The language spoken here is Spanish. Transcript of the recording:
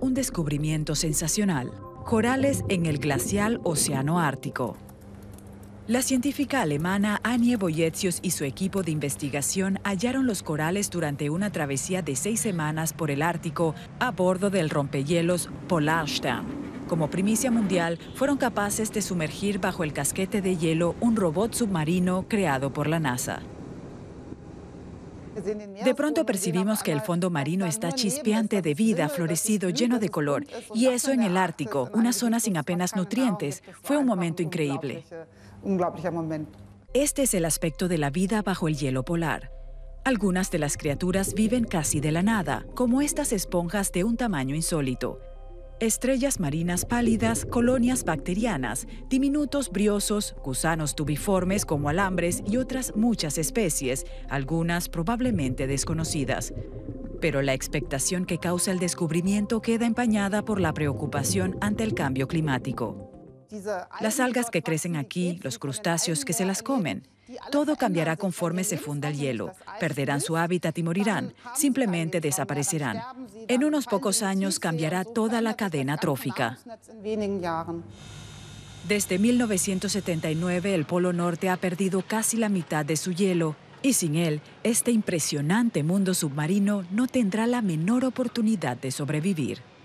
un descubrimiento sensacional, corales en el glacial Océano Ártico. La científica alemana Annie Boyetzius y su equipo de investigación hallaron los corales durante una travesía de seis semanas por el Ártico a bordo del rompehielos Polarstern. Como primicia mundial, fueron capaces de sumergir bajo el casquete de hielo un robot submarino creado por la NASA. De pronto percibimos que el fondo marino está chispeante de vida, florecido, lleno de color, y eso en el Ártico, una zona sin apenas nutrientes, fue un momento increíble. Este es el aspecto de la vida bajo el hielo polar. Algunas de las criaturas viven casi de la nada, como estas esponjas de un tamaño insólito. Estrellas marinas pálidas, colonias bacterianas, diminutos briosos, gusanos tubiformes como alambres y otras muchas especies, algunas probablemente desconocidas. Pero la expectación que causa el descubrimiento queda empañada por la preocupación ante el cambio climático. Las algas que crecen aquí, los crustáceos que se las comen, todo cambiará conforme se funda el hielo. Perderán su hábitat y morirán. Simplemente desaparecerán. En unos pocos años cambiará toda la cadena trófica. Desde 1979 el Polo Norte ha perdido casi la mitad de su hielo y sin él, este impresionante mundo submarino no tendrá la menor oportunidad de sobrevivir.